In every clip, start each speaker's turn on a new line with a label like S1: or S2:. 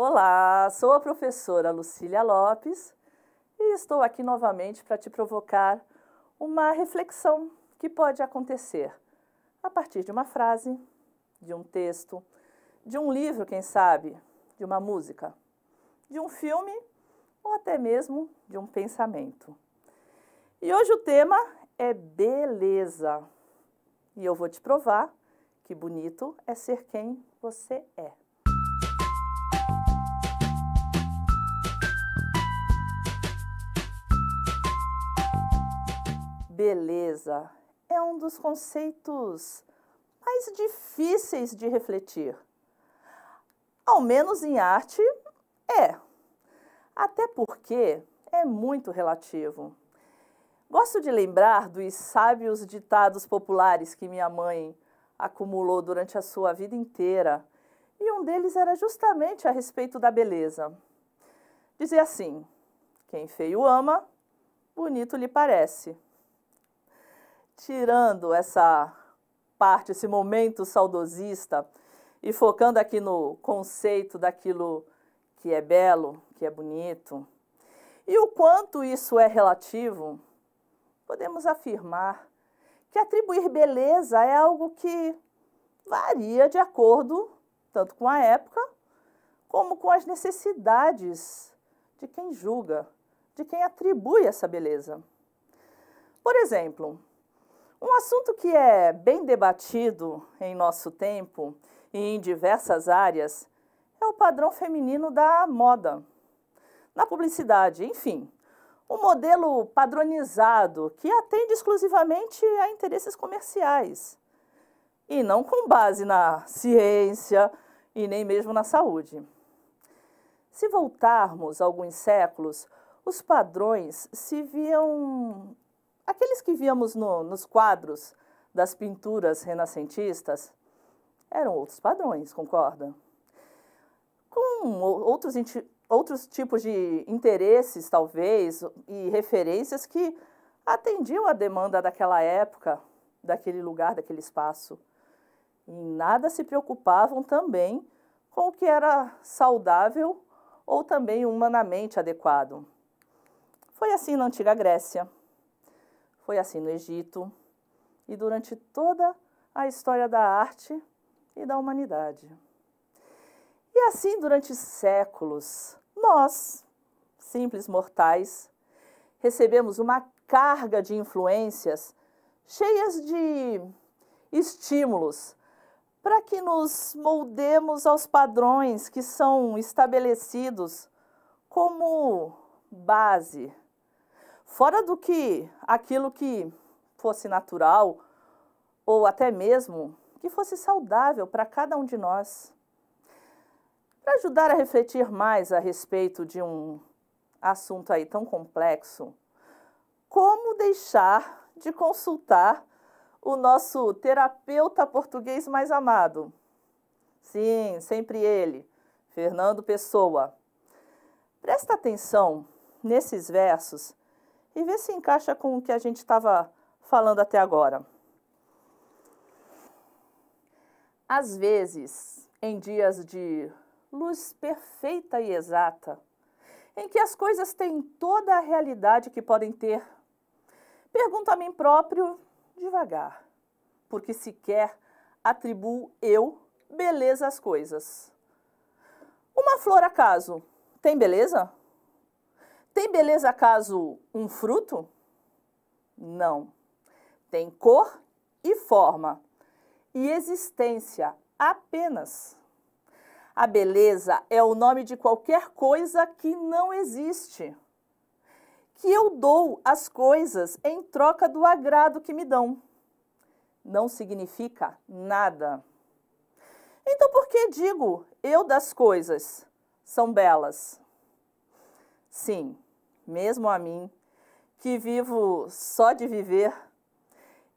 S1: Olá, sou a professora Lucília Lopes e estou aqui novamente para te provocar uma reflexão que pode acontecer a partir de uma frase, de um texto, de um livro, quem sabe, de uma música, de um filme ou até mesmo de um pensamento. E hoje o tema é beleza. E eu vou te provar que bonito é ser quem você é. Beleza é um dos conceitos mais difíceis de refletir. Ao menos em arte, é. Até porque é muito relativo. Gosto de lembrar dos sábios ditados populares que minha mãe acumulou durante a sua vida inteira, e um deles era justamente a respeito da beleza. Dizia assim: quem feio ama, bonito lhe parece tirando essa parte, esse momento saudosista e focando aqui no conceito daquilo que é belo, que é bonito. E o quanto isso é relativo, podemos afirmar que atribuir beleza é algo que varia de acordo tanto com a época como com as necessidades de quem julga, de quem atribui essa beleza. Por exemplo, um assunto que é bem debatido em nosso tempo e em diversas áreas é o padrão feminino da moda, na publicidade, enfim. Um modelo padronizado que atende exclusivamente a interesses comerciais e não com base na ciência e nem mesmo na saúde. Se voltarmos alguns séculos, os padrões se viam Aqueles que víamos no, nos quadros das pinturas renascentistas eram outros padrões, concorda? Com outros, outros tipos de interesses, talvez, e referências que atendiam à demanda daquela época, daquele lugar, daquele espaço. E nada se preocupavam também com o que era saudável ou também humanamente adequado. Foi assim na antiga Grécia. Foi assim no Egito e durante toda a história da arte e da humanidade. E assim, durante séculos, nós, simples mortais, recebemos uma carga de influências cheias de estímulos para que nos moldemos aos padrões que são estabelecidos como base Fora do que aquilo que fosse natural ou até mesmo que fosse saudável para cada um de nós. Para ajudar a refletir mais a respeito de um assunto aí tão complexo, como deixar de consultar o nosso terapeuta português mais amado? Sim, sempre ele, Fernando Pessoa. Presta atenção nesses versos e ver se encaixa com o que a gente estava falando até agora. Às vezes, em dias de luz perfeita e exata, em que as coisas têm toda a realidade que podem ter, pergunto a mim próprio devagar, porque sequer atribuo eu beleza às coisas. Uma flor, acaso, tem beleza? Tem beleza acaso um fruto? Não. Tem cor e forma e existência apenas. A beleza é o nome de qualquer coisa que não existe. Que eu dou às coisas em troca do agrado que me dão. Não significa nada. Então, por que digo eu das coisas são belas? Sim, mesmo a mim, que vivo só de viver,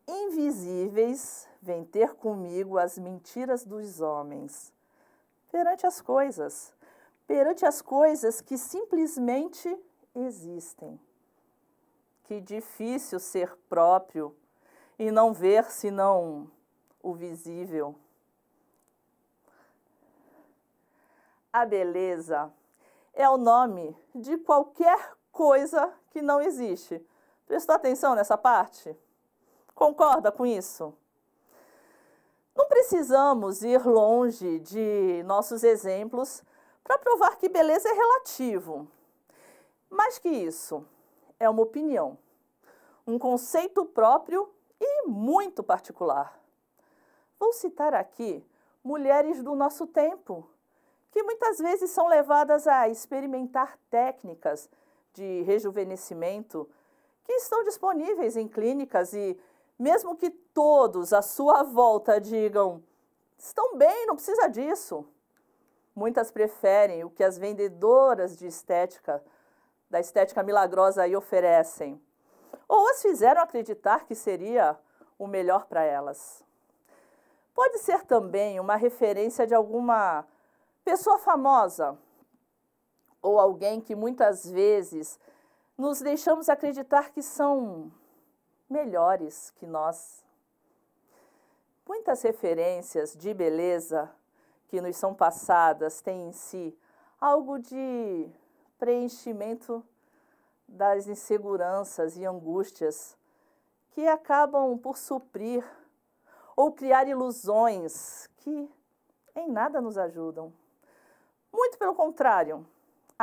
S1: invisíveis vêm ter comigo as mentiras dos homens perante as coisas, perante as coisas que simplesmente existem. Que difícil ser próprio e não ver senão o visível. A beleza é o nome de qualquer coisa que não existe. Prestou atenção nessa parte? Concorda com isso? Não precisamos ir longe de nossos exemplos para provar que beleza é relativo. Mais que isso, é uma opinião, um conceito próprio e muito particular. Vou citar aqui mulheres do nosso tempo, que muitas vezes são levadas a experimentar técnicas de rejuvenescimento que estão disponíveis em clínicas e mesmo que todos à sua volta digam estão bem, não precisa disso. Muitas preferem o que as vendedoras de estética, da estética milagrosa aí oferecem, ou as fizeram acreditar que seria o melhor para elas. Pode ser também uma referência de alguma pessoa famosa ou alguém que muitas vezes nos deixamos acreditar que são melhores que nós. Muitas referências de beleza que nos são passadas têm em si algo de preenchimento das inseguranças e angústias que acabam por suprir ou criar ilusões que em nada nos ajudam. Muito pelo contrário,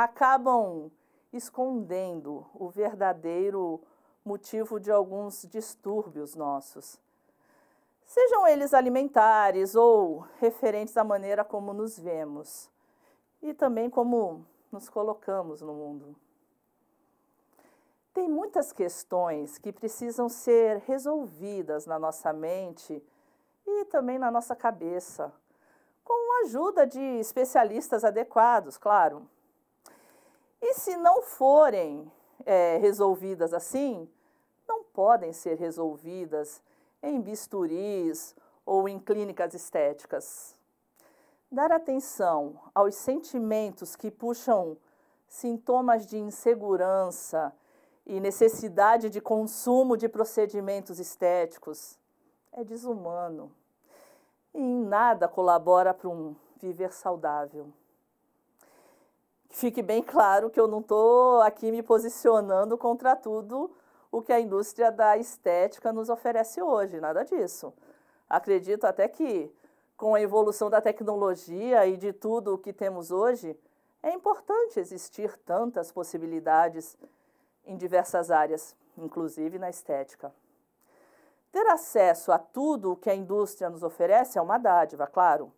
S1: acabam escondendo o verdadeiro motivo de alguns distúrbios nossos. Sejam eles alimentares ou referentes à maneira como nos vemos e também como nos colocamos no mundo. Tem muitas questões que precisam ser resolvidas na nossa mente e também na nossa cabeça, com a ajuda de especialistas adequados, claro. E se não forem é, resolvidas assim, não podem ser resolvidas em bisturis ou em clínicas estéticas. Dar atenção aos sentimentos que puxam sintomas de insegurança e necessidade de consumo de procedimentos estéticos é desumano e em nada colabora para um viver saudável fique bem claro que eu não estou aqui me posicionando contra tudo o que a indústria da estética nos oferece hoje, nada disso. Acredito até que com a evolução da tecnologia e de tudo o que temos hoje, é importante existir tantas possibilidades em diversas áreas, inclusive na estética. Ter acesso a tudo o que a indústria nos oferece é uma dádiva, claro,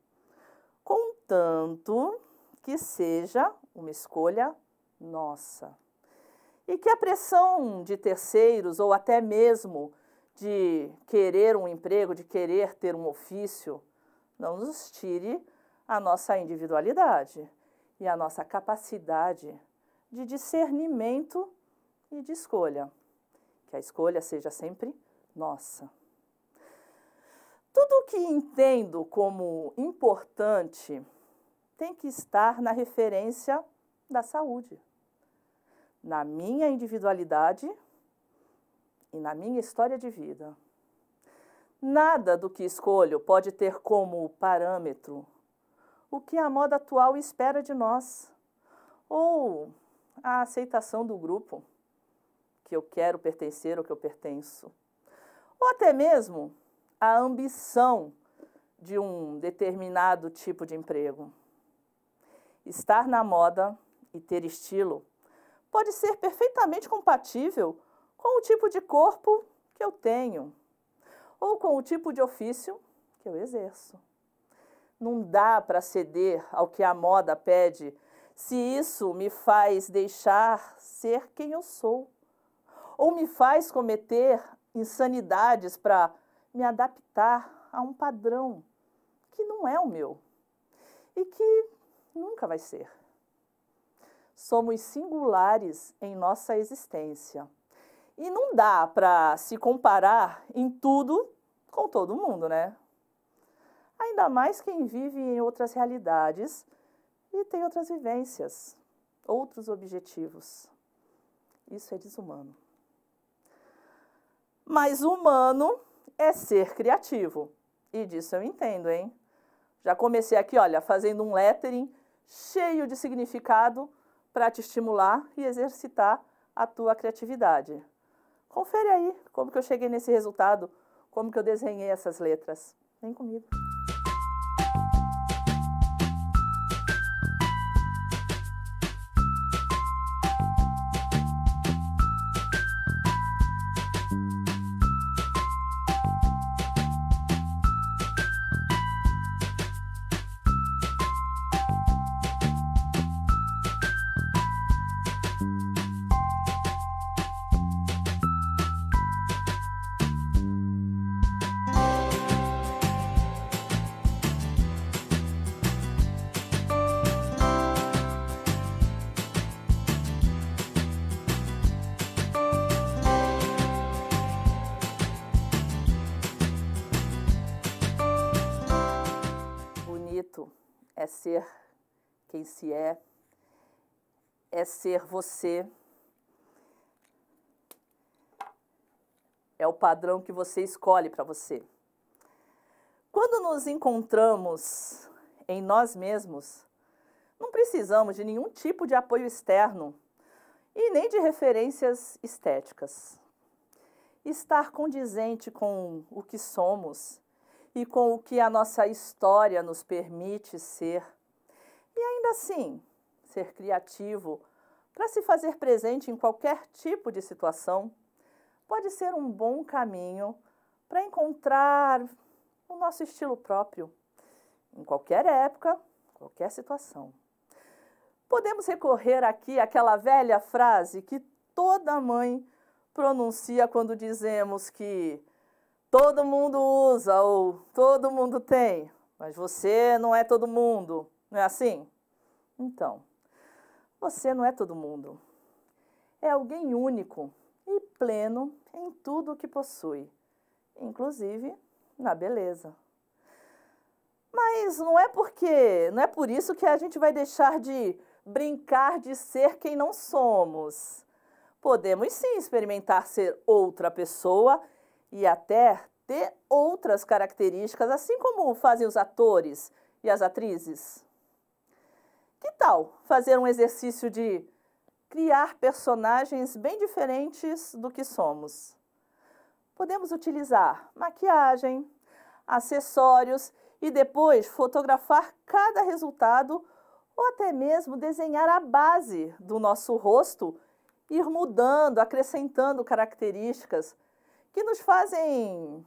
S1: contanto que seja uma escolha nossa. E que a pressão de terceiros ou até mesmo de querer um emprego, de querer ter um ofício, não nos tire a nossa individualidade e a nossa capacidade de discernimento e de escolha. Que a escolha seja sempre nossa. Tudo o que entendo como importante tem que estar na referência da saúde, na minha individualidade e na minha história de vida. Nada do que escolho pode ter como parâmetro o que a moda atual espera de nós ou a aceitação do grupo que eu quero pertencer ou que eu pertenço, ou até mesmo a ambição de um determinado tipo de emprego. Estar na moda e ter estilo pode ser perfeitamente compatível com o tipo de corpo que eu tenho ou com o tipo de ofício que eu exerço. Não dá para ceder ao que a moda pede se isso me faz deixar ser quem eu sou ou me faz cometer insanidades para me adaptar a um padrão que não é o meu e que Nunca vai ser. Somos singulares em nossa existência. E não dá para se comparar em tudo com todo mundo, né? Ainda mais quem vive em outras realidades e tem outras vivências, outros objetivos. Isso é desumano. Mas humano é ser criativo. E disso eu entendo, hein? Já comecei aqui, olha, fazendo um lettering cheio de significado para te estimular e exercitar a tua criatividade. Confere aí como que eu cheguei nesse resultado, como que eu desenhei essas letras. Vem comigo. é ser quem se é, é ser você, é o padrão que você escolhe para você. Quando nos encontramos em nós mesmos, não precisamos de nenhum tipo de apoio externo e nem de referências estéticas. Estar condizente com o que somos e com o que a nossa história nos permite ser. E ainda assim, ser criativo para se fazer presente em qualquer tipo de situação pode ser um bom caminho para encontrar o nosso estilo próprio em qualquer época, qualquer situação. Podemos recorrer aqui àquela velha frase que toda mãe pronuncia quando dizemos que todo mundo usa ou todo mundo tem, mas você não é todo mundo, não é assim? Então, você não é todo mundo. É alguém único e pleno em tudo o que possui, inclusive na beleza. Mas não é porque, não é por isso que a gente vai deixar de brincar de ser quem não somos. Podemos sim experimentar ser outra pessoa e até ter outras características, assim como fazem os atores e as atrizes? Que tal fazer um exercício de criar personagens bem diferentes do que somos? Podemos utilizar maquiagem, acessórios e depois fotografar cada resultado ou até mesmo desenhar a base do nosso rosto, ir mudando, acrescentando características que nos fazem,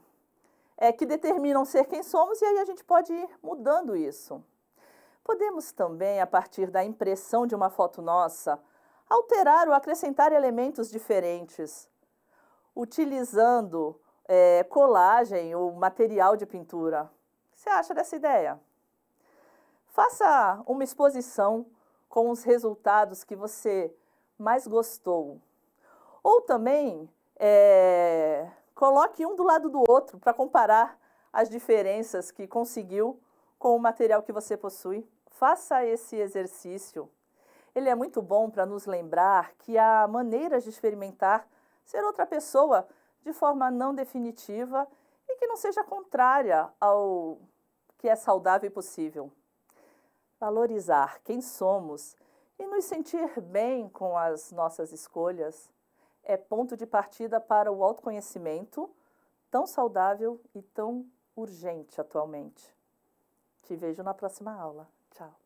S1: é, que determinam ser quem somos e aí a gente pode ir mudando isso. Podemos também, a partir da impressão de uma foto nossa, alterar ou acrescentar elementos diferentes, utilizando é, colagem ou material de pintura. O que você acha dessa ideia? Faça uma exposição com os resultados que você mais gostou. Ou também é, coloque um do lado do outro para comparar as diferenças que conseguiu com o material que você possui. Faça esse exercício. Ele é muito bom para nos lembrar que há maneiras de experimentar ser outra pessoa de forma não definitiva e que não seja contrária ao que é saudável e possível. Valorizar quem somos e nos sentir bem com as nossas escolhas é ponto de partida para o autoconhecimento tão saudável e tão urgente atualmente. Te vejo na próxima aula. Tchau.